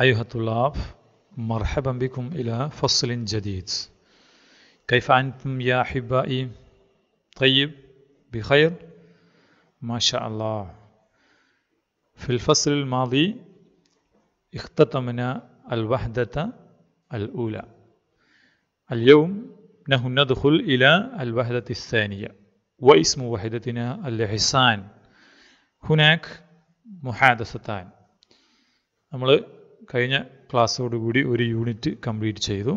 أيها الطلاب مرحبا بكم إلى فصل جديد كيف أنتم يا أحبائي؟ طيب بخير؟ ما شاء الله في الفصل الماضي اختتمنا الوحدة الأولى اليوم نحن ندخل إلى الوحدة الثانية واسم وحدتنا الحسان هناك محادثتان നമ്മൾ കഴിഞ്ഞ ക്ലാസ്സോടുകൂടി ഒരു യൂണിറ്റ് കംപ്ലീറ്റ് ചെയ്തു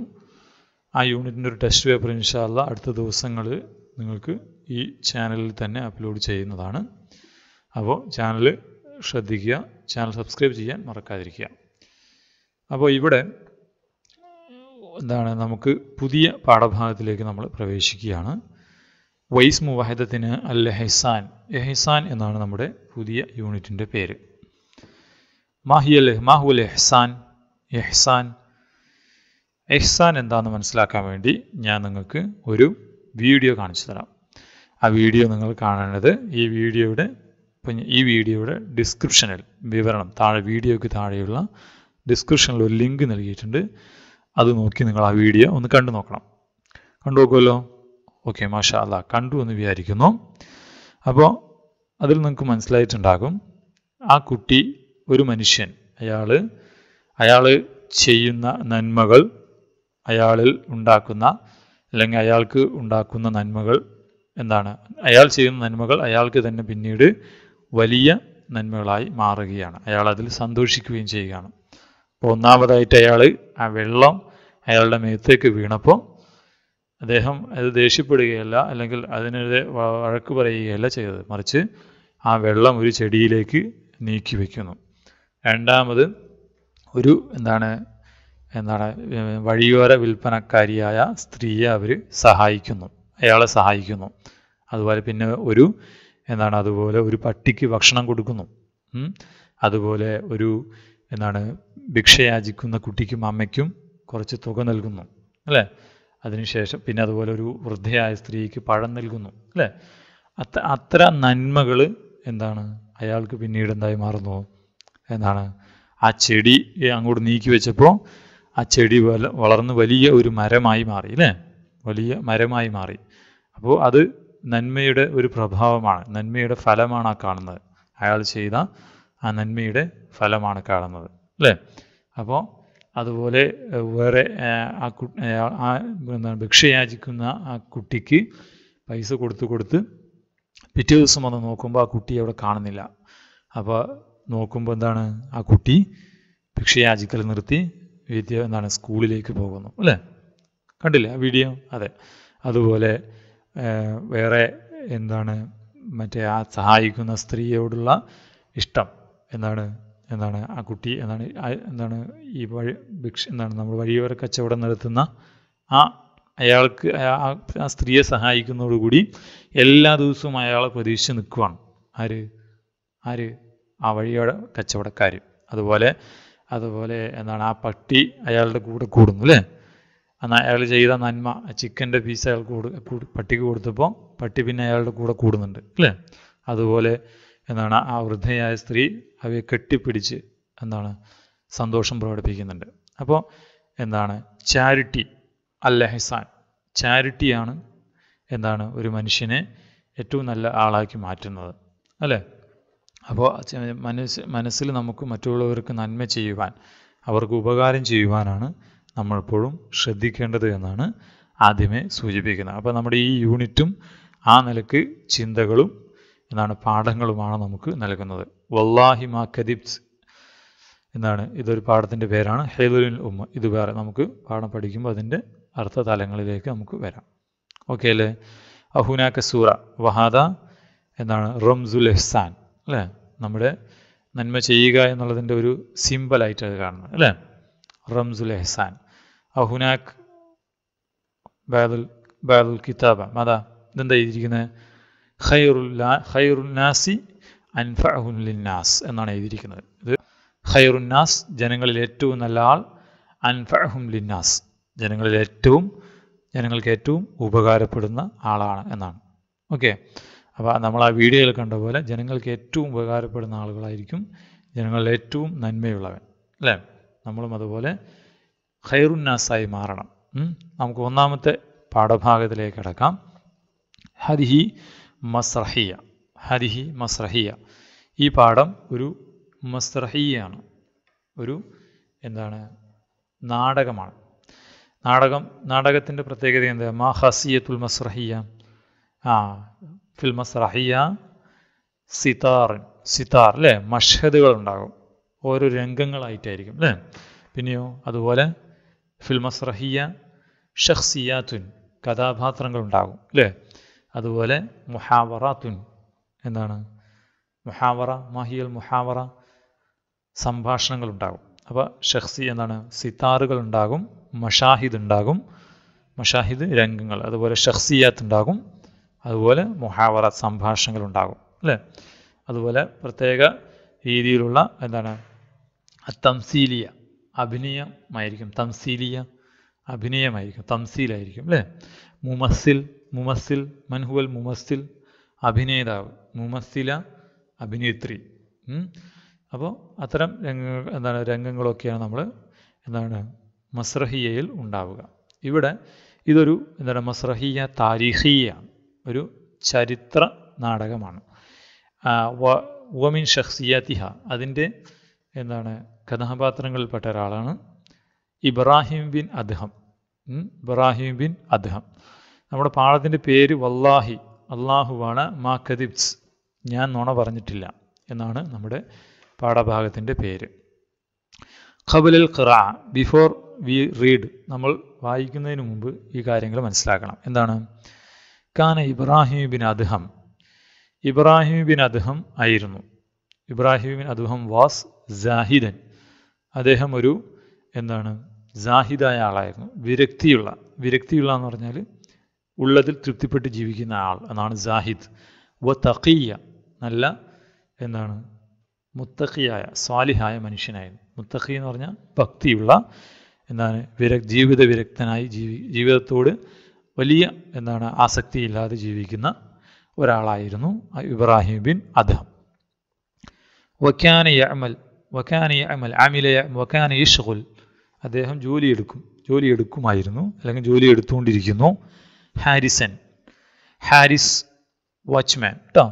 ആ യൂണിറ്റിൻ്റെ ഒരു ടെസ്റ്റ് പേപ്പർ ഇൻഷാല്ല അടുത്ത ദിവസങ്ങളിൽ നിങ്ങൾക്ക് ഈ ചാനലിൽ തന്നെ അപ്ലോഡ് ചെയ്യുന്നതാണ് അപ്പോൾ ചാനൽ ശ്രദ്ധിക്കുക ചാനൽ സബ്സ്ക്രൈബ് ചെയ്യാൻ മറക്കാതിരിക്കുക അപ്പോൾ ഇവിടെ എന്താണ് നമുക്ക് പുതിയ പാഠഭാഗത്തിലേക്ക് നമ്മൾ പ്രവേശിക്കുകയാണ് വൈസ് മുവാഹിദത്തിന് അൽ എഹ്സാൻ എഹ്സാൻ എന്നാണ് നമ്മുടെ പുതിയ യൂണിറ്റിൻ്റെ പേര് ما هي ما هو എഹ്സാൻ എഹ്സാൻ എഹ്സാൻ എന്താണെന്ന് മനസ്സിലാക്കാൻ വേണ്ടി ഞാൻ നിങ്ങൾക്ക് ഒരു വീഡിയോ കാണിച്ചു തരാം ആ വീഡിയോ നിങ്ങൾ കാണേണ്ടത് ഈ വീഡിയോയുടെ ഈ വീഡിയോയുടെ ഡിസ്ക്രിപ്ഷനിൽ വിവരണം താഴെ വീഡിയോയ്ക്ക് താഴെയുള്ള ഡിസ്ക്രിപ്ഷനിൽ ഒരു ലിങ്ക് നൽകിയിട്ടുണ്ട് അത് നോക്കി നിങ്ങൾ ആ വീഡിയോ ഒന്ന് കണ്ടു നോക്കണം കണ്ടു നോക്കുമല്ലോ ഓക്കെ മാഷാ കണ്ടു എന്ന് വിചാരിക്കുന്നു അപ്പോൾ അതിൽ നിങ്ങൾക്ക് മനസ്സിലായിട്ടുണ്ടാകും ആ കുട്ടി ഒരു മനുഷ്യൻ അയാൾ അയാൾ ചെയ്യുന്ന നന്മകൾ അയാളിൽ ഉണ്ടാക്കുന്ന അല്ലെങ്കിൽ അയാൾക്ക് ഉണ്ടാക്കുന്ന നന്മകൾ എന്താണ് അയാൾ ചെയ്യുന്ന നന്മകൾ അയാൾക്ക് തന്നെ പിന്നീട് വലിയ നന്മകളായി മാറുകയാണ് അയാൾ അതിൽ സന്തോഷിക്കുകയും ചെയ്യുകയാണ് അപ്പോൾ ഒന്നാമതായിട്ട് അയാൾ ആ വെള്ളം അയാളുടെ മേത്തേക്ക് വീണപ്പോൾ അദ്ദേഹം അത് ദേഷ്യപ്പെടുകയല്ല അല്ലെങ്കിൽ അതിനെതിരെ വഴക്ക് പറയുകയല്ല ചെയ്തത് മറിച്ച് ആ വെള്ളം ഒരു ചെടിയിലേക്ക് നീക്കി വയ്ക്കുന്നു രണ്ടാമത് ഒരു എന്താണ് എന്താണ് വഴിയോര വിൽപ്പനക്കാരിയായ സ്ത്രീയെ അവർ സഹായിക്കുന്നു അയാളെ സഹായിക്കുന്നു അതുപോലെ പിന്നെ ഒരു എന്താണ് അതുപോലെ ഒരു പട്ടിക്ക് ഭക്ഷണം കൊടുക്കുന്നു അതുപോലെ ഒരു എന്താണ് ഭിക്ഷയാചിക്കുന്ന കുട്ടിക്കും അമ്മയ്ക്കും കുറച്ച് തുക നൽകുന്നു അല്ലേ അതിനുശേഷം പിന്നെ അതുപോലെ ഒരു വൃദ്ധയായ സ്ത്രീക്ക് പഴം നൽകുന്നു അല്ലേ അത്ര അത്ര നന്മകൾ എന്താണ് അയാൾക്ക് പിന്നീട് എന്തായി മാറുന്നു എന്താണ് ആ ചെടി അങ്ങോട്ട് നീക്കി വെച്ചപ്പോൾ ആ ചെടി വളർന്ന് വലിയ ഒരു മരമായി മാറി അല്ലേ വലിയ മരമായി മാറി അപ്പോൾ അത് നന്മയുടെ ഒരു പ്രഭാവമാണ് നന്മയുടെ ഫലമാണ് ആ കാണുന്നത് അയാൾ ചെയ്ത ആ നന്മയുടെ ഫലമാണ് കാണുന്നത് അല്ലേ അപ്പോൾ അതുപോലെ വേറെ ആ കു ആ എന്താണ് ഭിക്ഷയാചിക്കുന്ന ആ കുട്ടിക്ക് പൈസ കൊടുത്ത് കൊടുത്ത് പിറ്റേ ദിവസം വന്ന് നോക്കുമ്പോൾ ആ കുട്ടി അവിടെ കാണുന്നില്ല അപ്പോൾ നോക്കുമ്പോൾ എന്താണ് ആ കുട്ടി ഭിക്ഷയാചിക്കൽ നിർത്തി വിദ്യ എന്താണ് സ്കൂളിലേക്ക് പോകുന്നു അല്ലേ കണ്ടില്ലേ ആ വീഡിയോ അതെ അതുപോലെ വേറെ എന്താണ് മറ്റേ ആ സഹായിക്കുന്ന സ്ത്രീയോടുള്ള ഇഷ്ടം എന്താണ് എന്താണ് ആ കുട്ടി എന്താണ് എന്താണ് ഈ വഴി ഭിക്ഷ എന്താണ് നമ്മൾ വഴിയോര കച്ചവടം നടത്തുന്ന ആ അയാൾക്ക് ആ സ്ത്രീയെ സഹായിക്കുന്നതോടുകൂടി എല്ലാ ദിവസവും അയാളെ പ്രതീക്ഷിച്ച് നിൽക്കുവാണ് ആര് ആര് ആ വഴിയോടെ കച്ചവടക്കാർ അതുപോലെ അതുപോലെ എന്താണ് ആ പട്ടി അയാളുടെ കൂടെ കൂടുന്നു അല്ലേ എന്നാൽ അയാൾ ചെയ്ത നന്മ ചിക്കൻ്റെ പീസ് അയാൾ കൂട് പട്ടിക്ക് കൊടുത്തപ്പോൾ പട്ടി പിന്നെ അയാളുടെ കൂടെ കൂടുന്നുണ്ട് അല്ലേ അതുപോലെ എന്താണ് ആ വൃദ്ധയായ സ്ത്രീ അവയെ കെട്ടിപ്പിടിച്ച് എന്താണ് സന്തോഷം പ്രകടിപ്പിക്കുന്നുണ്ട് അപ്പോൾ എന്താണ് ചാരിറ്റി അല്ല ഹെസാൻ ചാരിറ്റിയാണ് എന്താണ് ഒരു മനുഷ്യനെ ഏറ്റവും നല്ല ആളാക്കി മാറ്റുന്നത് അല്ലേ അപ്പോൾ മനസ്സ് മനസ്സിൽ നമുക്ക് മറ്റുള്ളവർക്ക് നന്മ ചെയ്യുവാൻ അവർക്ക് ഉപകാരം ചെയ്യുവാനാണ് നമ്മളെപ്പോഴും ശ്രദ്ധിക്കേണ്ടത് എന്നാണ് ആദ്യമേ സൂചിപ്പിക്കുന്നത് അപ്പോൾ നമ്മുടെ ഈ യൂണിറ്റും ആ നിലക്ക് ചിന്തകളും എന്നാണ് പാഠങ്ങളുമാണ് നമുക്ക് നൽകുന്നത് വല്ലാഹി മാ കദിബ്സ് എന്നാണ് ഇതൊരു പാഠത്തിൻ്റെ പേരാണ് ഹൈദുലിൻ ഉമ്മ ഇത് വേറെ നമുക്ക് പാഠം പഠിക്കുമ്പോൾ അതിൻ്റെ അർത്ഥ തലങ്ങളിലേക്ക് നമുക്ക് വരാം ഓക്കെ അല്ലേ അഹുനാക്ക സൂറ വഹാദ എന്നാണ് റംസുൽ എഹ്സാൻ അല്ലേ നമ്മുടെ നന്മ ചെയ്യുക എന്നുള്ളതിൻ്റെ ഒരു സിമ്പിളായിട്ട് അത് കാണുന്നത് അല്ലേ റംസുൽ എഹ്സാൻ അഹുനാഖ് ബാദുൽ ബാദുൽ കിതാബ മതാ ഇതെന്താ എഴുതിയിരിക്കുന്നത് ഖൈറുല്ലാ ഖൈറുന്നാസി എന്നാണ് എഴുതിയിരിക്കുന്നത് ഇത് ഖൈറുന്നാസ് ജനങ്ങളിൽ ഏറ്റവും നല്ല ആൾ അൻഫഹും ലിന്നാസ് ജനങ്ങളിൽ ഏറ്റവും ജനങ്ങൾക്ക് ഏറ്റവും ഉപകാരപ്പെടുന്ന ആളാണ് എന്നാണ് ഓക്കെ അപ്പോൾ നമ്മൾ ആ വീഡിയോയിൽ കണ്ട പോലെ ജനങ്ങൾക്ക് ഏറ്റവും ഉപകാരപ്പെടുന്ന ആളുകളായിരിക്കും ജനങ്ങളിൽ ഏറ്റവും നന്മയുള്ളവൻ അല്ലേ നമ്മളും അതുപോലെ ഹൈറുന്നാസായി മാറണം നമുക്ക് ഒന്നാമത്തെ പാഠഭാഗത്തിലേക്ക് അടക്കാം ഹരിഹി മസ്രഹിയ ഹരിഹി മസ്രഹിയ ഈ പാഠം ഒരു മസ്രഹിയാണ് ഒരു എന്താണ് നാടകമാണ് നാടകം നാടകത്തിൻ്റെ പ്രത്യേകത എന്താ മാ ഹസിയത്തുൽ മസ്രഹിയ ആ ഫിൽ മസ്റഹിയ സിതാറിൻ സിതാർ അല്ലേ മഷഹദുകൾ ഉണ്ടാകും ഓരോ രംഗങ്ങളായിട്ടായിരിക്കും അല്ലേ പിന്നെയോ അതുപോലെ ഫിൽ മസ്റഹിയ ഷഹ്സിയാത്തുൻ കഥാപാത്രങ്ങൾ ഉണ്ടാകും അല്ലേ അതുപോലെ മുഹാവറാത്തുൻ എന്താണ് മുഹാവറ മാഹിയൽ മുഹാവറ സംഭാഷണങ്ങൾ ഉണ്ടാകും അപ്പോൾ ഷഹ്സി എന്താണ് സിതാറുകൾ ഉണ്ടാകും മഷാഹിദ് ഉണ്ടാകും മഷാഹിദ് രംഗങ്ങൾ അതുപോലെ ഷഹ്സിയാത്ത് ഉണ്ടാകും അതുപോലെ മുഹാവറ സംഭാഷണങ്ങൾ ഉണ്ടാകും അല്ലേ അതുപോലെ പ്രത്യേക രീതിയിലുള്ള എന്താണ് തംസീലിയ അഭിനയമായിരിക്കും തംസീലിയ അഭിനയമായിരിക്കും തംസീലായിരിക്കും അല്ലേ മുമസ്സിൽ മുമസ്സിൽ മൻഹുവൽ മുമസ്സിൽ അഭിനേതാവ് മുമസ്സില അഭിനേത്രി അപ്പോൾ അത്തരം രംഗ എന്താണ് രംഗങ്ങളൊക്കെയാണ് നമ്മൾ എന്താണ് മസ്രഹിയയിൽ ഉണ്ടാവുക ഇവിടെ ഇതൊരു എന്താണ് മസ്രഹിയ താരിഹിയാണ് ഒരു ചരിത്ര നാടകമാണ് വമിൻ ഷഹ്സിയാത്തിഹ അതിൻ്റെ എന്താണ് കഥാപാത്രങ്ങളിൽപ്പെട്ട ഒരാളാണ് Ibrahim bin Adham Ibrahim bin Adham നമ്മുടെ പാളത്തിൻ്റെ പേര് വല്ലാഹി അള്ളാഹുവാണ് മാ കദിബ്സ് ഞാൻ നുണ പറഞ്ഞിട്ടില്ല എന്നാണ് നമ്മുടെ പാഠഭാഗത്തിൻ്റെ പേര് ഖബലൽ ഖിറ ബിഫോർ വി റീഡ് നമ്മൾ വായിക്കുന്നതിന് മുമ്പ് ഈ കാര്യങ്ങൾ മനസ്സിലാക്കണം എന്താണ് കാന Ibrahim bin Adham Ibrahim bin Adham ആയിരുന്നു ഇബ്രാഹിം ബിൻ അദ്ഹം വാസ് ജാഹിദൻ അദ്ദേഹം ഒരു എന്താണ് ജാഹിദായ ആളായിരുന്നു വിരക്തിയുള്ള വിരക്തിയുള്ള എന്ന് പറഞ്ഞാൽ ഉള്ളതിൽ തൃപ്തിപ്പെട്ട് ജീവിക്കുന്ന ആൾ എന്നാണ് ജാഹിദ് വ തഖിയ നല്ല എന്താണ് മുത്തഖിയായ സ്വാലിഹായ മനുഷ്യനായിരുന്നു മുത്തഖി എന്ന് പറഞ്ഞാൽ ഭക്തിയുള്ള എന്താണ് വിര ജീവിത വിരക്തനായി ജീവി ജീവിതത്തോട് വലിയ എന്താണ് ആസക്തിയില്ലാതെ ജീവിക്കുന്ന ഒരാളായിരുന്നു ഇബ്രാഹിം ബിൻ അദ്ഹം വക്കാന യമൽ വക്കാന യമൽ അമില വക്കാന ഇഷ്കുൽ അദ്ദേഹം ജോലിയെടുക്കും ജോലിയെടുക്കുമായിരുന്നു അല്ലെങ്കിൽ ജോലി എടുത്തുകൊണ്ടിരിക്കുന്നു ഹാരിസൻ ഹാരിസ് വാച്ച്മാൻ കേട്ടോ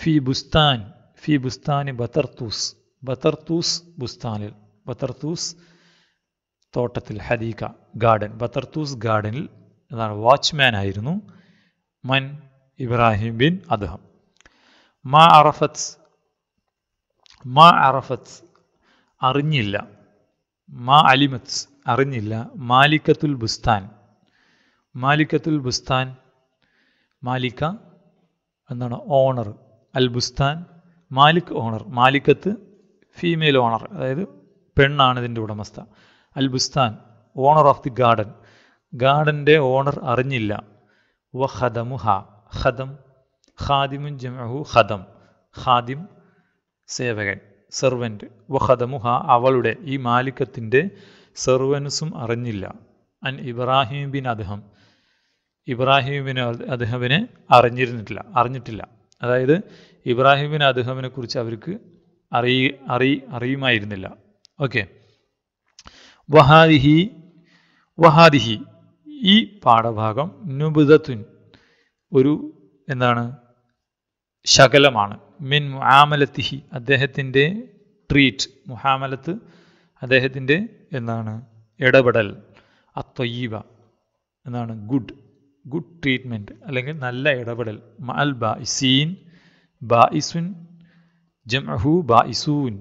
ഫി ബുസ്താൻ ഫി ബുസ്താനി ബത്തർത്തൂസ് ബത്തർത്തൂസ് ബുസ്താനിൽ ബത്തർത്തൂസ് തോട്ടത്തിൽ ഹദീക ഗാർഡൻ ബത്തർത്തൂസ് ഗാർഡനിൽ എന്നാണ് വാച്ച്മാൻ ആയിരുന്നു മൻ ഇബ്രാഹിം ബിൻ അദ്ദേഹം മാ അറഫത്ത് മാ അറഫത്ത് അറിഞ്ഞില്ല മാ അലിമത്ത് അറിഞ്ഞില്ല മാലിക്കത്തുൽ ബുസ്താൻ മാലിക്കത്തുൽ ബുസ്താൻ മാലിക്ക എന്താണ് ഓണർ അൽ ബുസ്താൻ മാലിക് ഓണർ മാലിക്കത്ത് ഫീമെയിൽ ഓണർ അതായത് പെണ്ണാണ് ഇതിൻ്റെ ഉടമസ്ഥ അൽ ബുസ്താൻ ഓണർ ഓഫ് ദി ഗാർഡൻ ഗാർഡൻ്റെ ഓണർ അറിഞ്ഞില്ല വ ഹദമു ഹ ഹദം ഖാദിമുൻ ജമഹു ഹദം ഖാദിം സേവകൻ സെർവൻറ്റ് വ ഹദമു ഹ അവളുടെ ഈ മാലിക്കത്തിൻ്റെ സെർവൻസും അറിഞ്ഞില്ല അൻ ഇബ്രാഹിം ബിൻ അദ്ദേഹം ഇബ്രാഹിം ബിൻ അദ്ദേഹമിനെ അറിഞ്ഞിരുന്നിട്ടില്ല അറിഞ്ഞിട്ടില്ല അതായത് ഇബ്രാഹിം ബിൻ കുറിച്ച് അവർക്ക് അറിയ അറി അറിയുമായിരുന്നില്ല ഓക്കെ വഹാദിഹി വഹാദിഹി ഈ പാഠഭാഗം നുബുദത്തുൻ ഒരു എന്താണ് ശകലമാണ് മിൻ മുഹാമലത്തിഹി അദ്ദേഹത്തിൻ്റെ ട്രീറ്റ് മുഹാമലത്ത് അദ്ദേഹത്തിൻ്റെ എന്താണ് ഇടപെടൽ അത്വയീബ എന്നാണ് ഗുഡ് ഗുഡ് ട്രീറ്റ്മെൻറ്റ് അല്ലെങ്കിൽ നല്ല ഇടപെടൽ മൽ ബാഇസീൻ ബാഇസുൻ ജംഅഹു ബാഇസൂൻ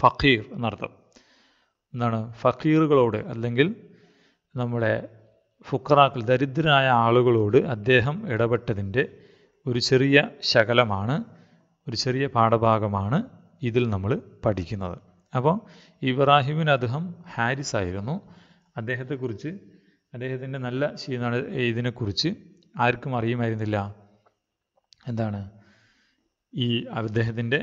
ഫക്കീർ എന്നർത്ഥം എന്താണ് ഫക്കീറുകളോട് അല്ലെങ്കിൽ നമ്മുടെ ഫുക്രാക്കൾ ദരിദ്രരായ ആളുകളോട് അദ്ദേഹം ഇടപെട്ടതിൻ്റെ ഒരു ചെറിയ ശകലമാണ് ഒരു ചെറിയ പാഠഭാഗമാണ് ഇതിൽ നമ്മൾ പഠിക്കുന്നത് അപ്പോൾ ഇബ്രാഹിമിന് അദ്ദേഹം ഹാരിസ് ആയിരുന്നു അദ്ദേഹത്തെക്കുറിച്ച് അദ്ദേഹത്തിൻ്റെ നല്ല ശീലമാണ് ഇതിനെക്കുറിച്ച് ആർക്കും അറിയുമായിരുന്നില്ല എന്താണ് ഈ അദ്ദേഹത്തിൻ്റെ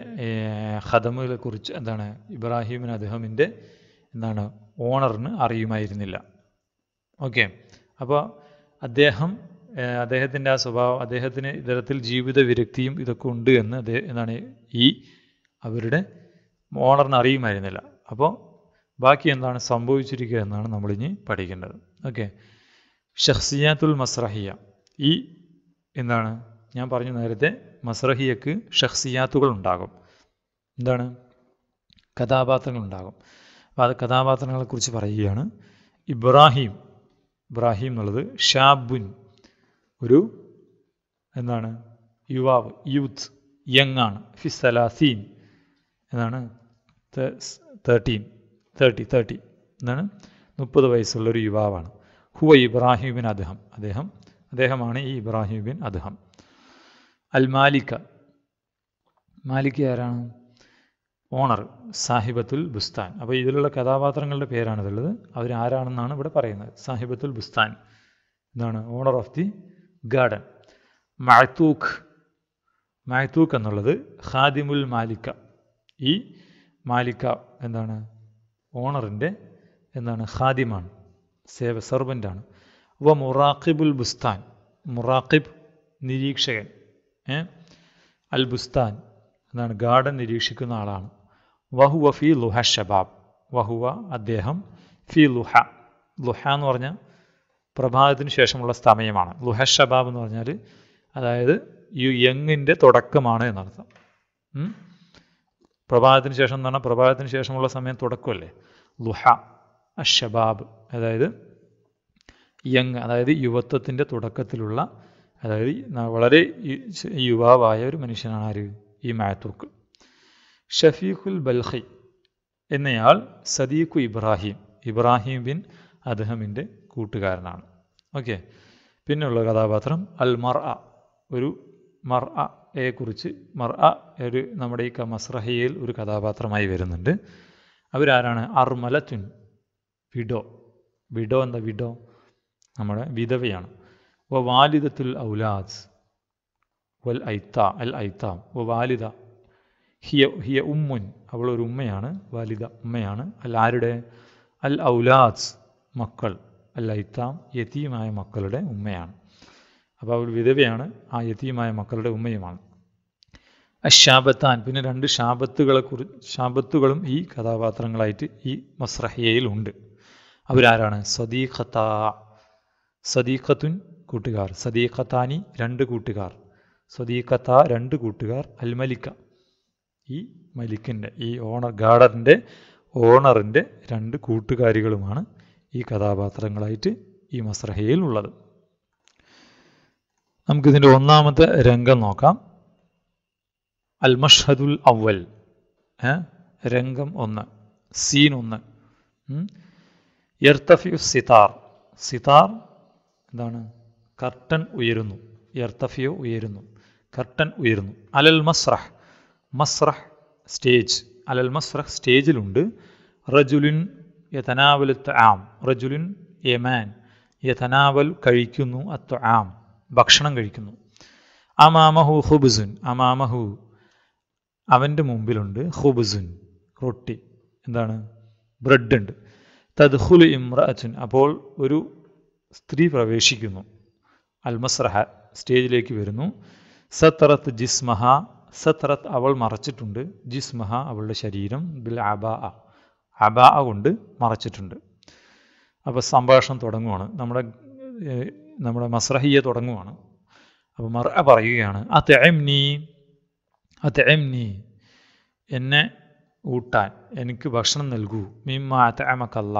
ഹദമുകളെ കുറിച്ച് എന്താണ് ഇബ്രാഹിമിന് അദ്ദേഹത്തിൻ്റെ എന്താണ് ഓണറിന് അറിയുമായിരുന്നില്ല ഓക്കെ അപ്പോൾ അദ്ദേഹം അദ്ദേഹത്തിൻ്റെ ആ സ്വഭാവം അദ്ദേഹത്തിന് ഇത്തരത്തിൽ ജീവിത വിരക്തിയും ഇതൊക്കെ ഉണ്ട് എന്ന് അദ്ദേഹം എന്നാണ് ഈ അവരുടെ ഓണറിന് അറിയുമായിരുന്നില്ല അപ്പോൾ ബാക്കി എന്താണ് സംഭവിച്ചിരിക്കുക എന്നാണ് നമ്മളിനി പഠിക്കേണ്ടത് ഓക്കെ ഷഹ്സിയാത്തുൽ മസ്രഹിയ ഈ എന്താണ് ഞാൻ പറഞ്ഞു നേരത്തെ മസ്രഹിയക്ക് ഷഹ്സിയാത്തുകൾ ഉണ്ടാകും എന്താണ് കഥാപാത്രങ്ങൾ ഉണ്ടാകും അപ്പോൾ അത് കഥാപാത്രങ്ങളെക്കുറിച്ച് പറയുകയാണ് ഇബ്രാഹിം ഇബ്രാഹിം എന്നുള്ളത് ഷാബുൻ ഒരു എന്താണ് യുവാവ് യൂത്ത് യങ് ആണ് ഫിസലാസീൻ എന്നാണ് തേർട്ടീൻ തേർട്ടി തേർട്ടി എന്നാണ് മുപ്പത് വയസ്സുള്ള ഒരു യുവാവാണ് ഹുവ ഇബ്രാഹിം ബിൻ അദ്ദേഹം അദ്ദേഹം അദ്ദേഹമാണ് ഈ ഇബ്രാഹിം ബിൻ അദ്ദേഹം അൽ മാലിക്ക മാലിക്ക ആരാണ് ഓണർ സാഹിബത്തുൽ ബുസ്താൻ അപ്പോൾ ഇതിലുള്ള കഥാപാത്രങ്ങളുടെ പേരാണിതുള്ളത് അവരാരാണെന്നാണ് ഇവിടെ പറയുന്നത് സാഹിബത്തുൽ ബുസ്താൻ ഇതാണ് ഓണർ ഓഫ് ദി ഗാർഡൻ മഴത്തൂഖ് മഴത്തൂഖ് എന്നുള്ളത് ഖാദിമുൽ മാലിക്ക ഈ മാലിക്ക എന്താണ് ഓണറിൻ്റെ എന്താണ് ഖാദിമാണ് സേവ സർവൻ്റാണ് വ മുറാഖിബുൽ ബുസ്താൻ മുറാഖിബ് നിരീക്ഷകൻ അൽ ബുസ്താൻ എന്താണ് ഗാർഡൻ നിരീക്ഷിക്കുന്ന ആളാണ് വഹുവ ഫി ലുഹ ഷബാബ് വഹുവ അദ്ദേഹം ഫി ലുഹ ലുഹ എന്ന് പറഞ്ഞാൽ പ്രഭാതത്തിന് ശേഷമുള്ള സമയമാണ് ലുഹ ഷബാബ് എന്ന് പറഞ്ഞാൽ അതായത് യു യങ്ങിൻ്റെ തുടക്കമാണ് എന്നർത്ഥം പ്രഭാതത്തിന് ശേഷം എന്ന് പറഞ്ഞാൽ പ്രഭാതത്തിന് ശേഷമുള്ള സമയം തുടക്കമല്ലേ ലുഹ അഷബാബ് അതായത് യങ് അതായത് യുവത്വത്തിൻ്റെ തുടക്കത്തിലുള്ള അതായത് വളരെ യുവാവായ ഒരു മനുഷ്യനാണ് ആര് ഈ മാത്തൂക്ക് ഷഫീഖുൽ ബൽഖി എന്നയാൾ സദീഖു ഇബ്രാഹിം ഇബ്രാഹിം ബിൻ അദ്ദേഹമിൻ്റെ കൂട്ടുകാരനാണ് ഓക്കെ പിന്നെയുള്ള കഥാപാത്രം അൽ മർ ഒരു മർ കുറിച്ച് മർ ഒരു നമ്മുടെ ഈ കമസ്രഹയിൽ ഒരു കഥാപാത്രമായി വരുന്നുണ്ട് അവരാരാണ് അർമലത്തുൻ വിഡോ വിഡോ എന്താ വിഡോ നമ്മുടെ വിധവയാണ് വ വാലിദത്തുൽ ഔലാദ് വൽ ഐത്ത അൽ ഐത്താം വ വാലിദ ഹിയ ഹിയ ഉമ്മുൻ അവൾ ഒരു ഉമ്മയാണ് വാലിദ ഉമ്മയാണ് അല്ല ആരുടെ അൽ ഔലാസ് മക്കൾ അല്ല ഇത്താം യതീമായ മക്കളുടെ ഉമ്മയാണ് അപ്പോൾ അവൾ വിധവയാണ് ആ യതീമായ മക്കളുടെ ഉമ്മയുമാണ് അശാപത്താൻ പിന്നെ രണ്ട് ശാപത്തുകളെ കുറി ശാപത്തുകളും ഈ കഥാപാത്രങ്ങളായിട്ട് ഈ മസ്രഹ്യയിലുണ്ട് അവരാരാണ് സദീഖത്ത സദീഖത്തുൻ കൂട്ടുകാർ സദീഖത്താനി രണ്ട് കൂട്ടുകാർ സദീഖത്ത രണ്ട് കൂട്ടുകാർ അൽമലിക്ക ഈ മലിക്കിൻ്റെ ഈ ഓണർ ഗാർഡറിൻ്റെ ഓണറിൻ്റെ രണ്ട് കൂട്ടുകാരികളുമാണ് ഈ കഥാപാത്രങ്ങളായിട്ട് ഈ മസ്രഹയിൽ ഉള്ളത് നമുക്കിതിൻ്റെ ഒന്നാമത്തെ രംഗം നോക്കാം അൽ മഷ്ഹദുൽ അവൽ രംഗം ഒന്ന് സീൻ ഒന്ന് എർത്തഫിയു സിതാർ സിതാർ എന്താണ് കർട്ടൻ ഉയരുന്നു എർത്തഫിയോ ഉയരുന്നു കർട്ടൻ ഉയരുന്നു അലൽ മസ്രഹ് മസ്രഹ് സ്റ്റേജ് അലൽ മസ്രഹ് സ്റ്റേജിലുണ്ട് റജുലിൻ യതനാവൽ ആം റജുലിൻ എ മാൻ യതനാവൽ കഴിക്കുന്നു അത്ത് ആം ഭക്ഷണം കഴിക്കുന്നു അമാമഹു ഹുബുസുൻ അമാമഹു അവൻ്റെ മുമ്പിലുണ്ട് ഹുബുസുൻ റൊട്ടി എന്താണ് ബ്രെഡ് ഉണ്ട് തദ്ഹുൽ ഇമ്രഅച്ചുൻ അപ്പോൾ ഒരു സ്ത്രീ പ്രവേശിക്കുന്നു അൽമസ്രഹ സ്റ്റേജിലേക്ക് വരുന്നു സത്തറത്ത് ജിസ്മഹ സത്രത്ത് അവൾ മറച്ചിട്ടുണ്ട് ജിസ്മഹ അവളുടെ ശരീരം ബിൽ അബാ അബാ കൊണ്ട് മറച്ചിട്ടുണ്ട് അപ്പോൾ സംഭാഷണം തുടങ്ങുവാണ് നമ്മുടെ നമ്മുടെ മസ്രഹിയ തുടങ്ങുവാണ് അപ്പോൾ മറ പറയുകയാണ് അത്തം നീ അത്തം നീ എന്നെ ഊട്ടാൻ എനിക്ക് ഭക്ഷണം നൽകൂ മിമ്മാ അത്തമക്കല്ല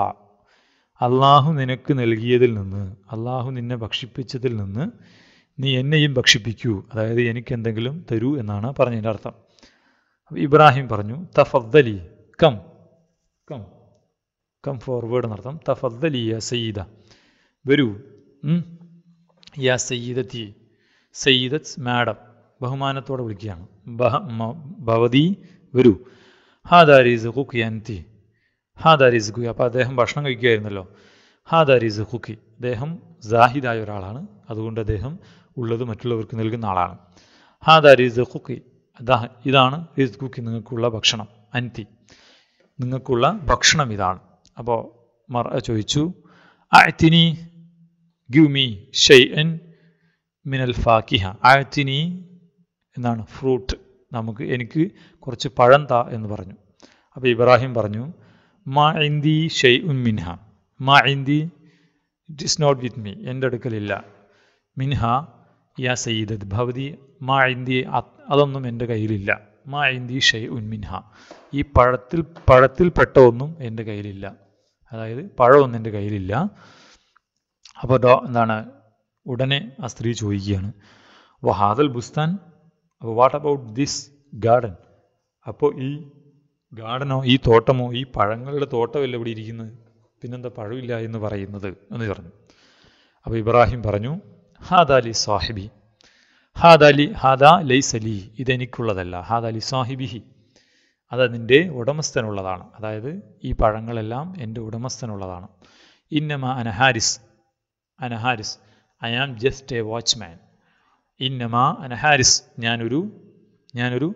അള്ളാഹു നിനക്ക് നൽകിയതിൽ നിന്ന് അള്ളാഹു നിന്നെ ഭക്ഷിപ്പിച്ചതിൽ നിന്ന് നീ എന്നെയും ഭക്ഷിപ്പിക്കൂ അതായത് എനിക്ക് എന്തെങ്കിലും തരൂ എന്നാണ് പറഞ്ഞതിൻ്റെ അർത്ഥം ഇബ്രാഹിം പറഞ്ഞു തഫദ്ദലി കം കം കം ഫോർവേഡ് എന്നർത്ഥം തഫദ്ദലി യാ സയ്യിദ വരൂ യാ സയ്യിദത്തി സയ്യിദത് മാഡം ബഹുമാനത്തോടെ വിളിക്കുകയാണ് ബഹ ഭവതി വരൂ ഹാദാ റിസുഖു ഹാ ദാരിസ് റിസുഖു അപ്പോൾ അദ്ദേഹം ഭക്ഷണം കഴിക്കുകയായിരുന്നല്ലോ ദാരിസ് ഹുക്കി അദ്ദേഹം സാഹിദായ ഒരാളാണ് അതുകൊണ്ട് അദ്ദേഹം ഉള്ളത് മറ്റുള്ളവർക്ക് നൽകുന്ന ആളാണ് ഹാദാ റീസ് കുക്കി അതാ ഇതാണ് റീസ് കുക്കി നിങ്ങൾക്കുള്ള ഭക്ഷണം അൻതി നിങ്ങൾക്കുള്ള ഭക്ഷണം ഇതാണ് അപ്പോൾ മർ ചോദിച്ചു അഅത്തിനി ഗിവ് മീ എൻ മിനൽ ഫാക്കിഹ അഅത്തിനി എന്നാണ് ഫ്രൂട്ട് നമുക്ക് എനിക്ക് കുറച്ച് പഴം താ എന്ന് പറഞ്ഞു അപ്പോൾ ഇബ്രാഹിം പറഞ്ഞു മാ ഇന്തി ഷെയ് ഉൻ മിൻഹ മാ ഇന്തി it is not with me എൻ്റെ അടുക്കലില്ല മിൻഹ യാ സയ്യിദത് ഭവതി മാ ഇന്തി അതൊന്നും എൻ്റെ കയ്യിലില്ല മാ ഇന്തി ഷെയ് ഉൻമിൻഹ ഈ പഴത്തിൽ പഴത്തിൽപ്പെട്ട ഒന്നും എൻ്റെ കയ്യിലില്ല അതായത് പഴമൊന്നും എൻ്റെ കയ്യിലില്ല അപ്പോൾ ഡോ എന്താണ് ഉടനെ ആ സ്ത്രീ ചോദിക്കുകയാണ് അപ്പോൾ ഹാദൽ ബുസ്താൻ അപ്പോൾ വാട്ട് അബൌട്ട് ദിസ് ഗാർഡൻ അപ്പോൾ ഈ ഗാർഡനോ ഈ തോട്ടമോ ഈ പഴങ്ങളുടെ തോട്ടമല്ല ഇവിടെ ഇരിക്കുന്നത് പിന്നെന്താ പഴമില്ല എന്ന് പറയുന്നത് എന്ന് പറഞ്ഞു അപ്പോൾ ഇബ്രാഹിം പറഞ്ഞു ഹാദാലി സാഹിബി ഹാദാലി ഹാദാ ലൈസ് അലി ഇതെനിക്കുള്ളതല്ല ഹാദ അലി സാഹിബിഹി അതതിൻ്റെ ഉടമസ്ഥനുള്ളതാണ് അതായത് ഈ പഴങ്ങളെല്ലാം എൻ്റെ ഉടമസ്ഥനുള്ളതാണ് ഇന്നമ അനഹാരിസ് അനഹാരിസ് I am just a watchman ഇന്നമ അനഹാരിസ് ഞാനൊരു ഞാനൊരു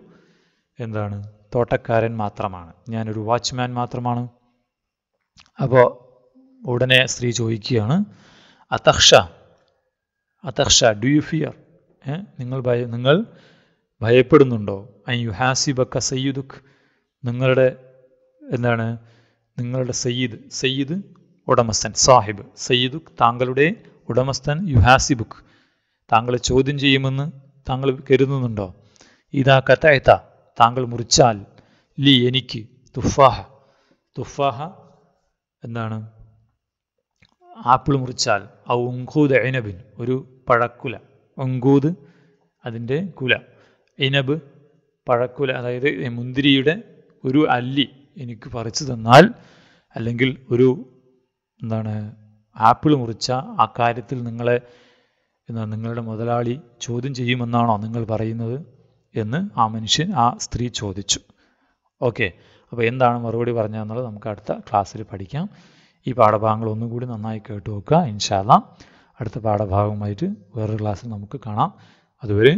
എന്താണ് തോട്ടക്കാരൻ മാത്രമാണ് ഞാനൊരു വാച്ച്മാൻ മാത്രമാണ് അപ്പോൾ ഉടനെ സ്ത്രീ ചോദിക്കുകയാണ് അതക്ഷ അതക്ഷ ഡു യു ഫിയർ നിങ്ങൾ ഭയ നിങ്ങൾ ഭയപ്പെടുന്നുണ്ടോ ഐ യു ബക്ക സയ്യിദുഖ് നിങ്ങളുടെ എന്താണ് നിങ്ങളുടെ സയ്യിദ് സയ്യിദ് ഉടമസ്ഥൻ സാഹിബ് സയ്യിദുഖ് താങ്കളുടെ ഉടമസ്ഥൻ യു ബുക്ക് താങ്കളെ ചോദ്യം ചെയ്യുമെന്ന് താങ്കൾ കരുതുന്നുണ്ടോ ഇതാ കഥയത്ത താങ്കൾ മുറിച്ചാൽ ലി എനിക്ക് തുഫാഹ തുഫാഹ എന്താണ് ആപ്പിൾ മുറിച്ചാൽ ആ ഉങ്കൂദ് ഇനബിൻ ഒരു പഴക്കുല ഉങ്കൂദ് അതിൻ്റെ കുല ഇനബ് പഴക്കുല അതായത് മുന്തിരിയുടെ ഒരു അല്ലി എനിക്ക് പറിച്ചു തന്നാൽ അല്ലെങ്കിൽ ഒരു എന്താണ് ആപ്പിൾ മുറിച്ച ആ കാര്യത്തിൽ നിങ്ങളെ എന്താ നിങ്ങളുടെ മുതലാളി ചോദ്യം ചെയ്യുമെന്നാണോ നിങ്ങൾ പറയുന്നത് എന്ന് ആ മനുഷ്യൻ ആ സ്ത്രീ ചോദിച്ചു ഓക്കെ അപ്പോൾ എന്താണ് മറുപടി പറഞ്ഞതെന്നുള്ളത് നമുക്ക് അടുത്ത ക്ലാസ്സിൽ പഠിക്കാം ഈ പാഠഭാഗങ്ങൾ ഒന്നും കൂടി നന്നായി കേട്ടു നോക്കുക ഇൻഷാല്ല അടുത്ത പാഠഭാഗവുമായിട്ട് വേറൊരു ക്ലാസ്സിൽ നമുക്ക് കാണാം അതുവരെ